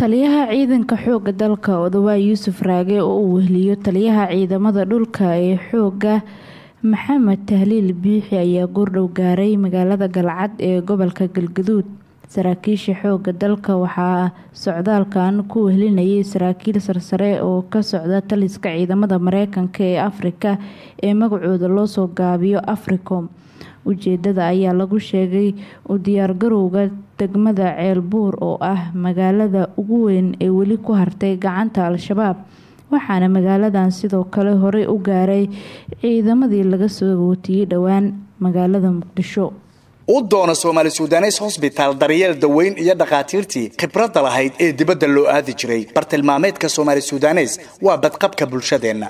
taliyaha ciidanka xooga dalka odawaal yuusuf raage oo uu wehliyo taliyaha ciidamada dhulka ee xooga maxamed tahliil biixi ayaa goordhow gaaray magaalada galcad ee gobolka galgaduud saraakiisha xoogga dalka waxaa socdaalkan ku wehlinayay saraakiil sarsare oo ka socda taliska ciidamada mareykanka ee afrika ee magacooda loo soo gaabiyo africom ujeedada ayaa lagu sheegay u diyaargarowga degmada ceelbuur oo ah magaalada ugu weyn ee weli ku hartay gacanta al-shabaab waxaana magaaladan sidoo kale horey u gaaray ciidamadii laga soo gootiyey dhowaan magaalada muqdisho u doona soomaali sudaneys hosbitaal daryeel daweyn iyo dhakhaatiirtii khibradda lahayd ee dibadda loo aadi jiray bartilmaameedka soomaali sudaneys waa badqabka bulshadeenna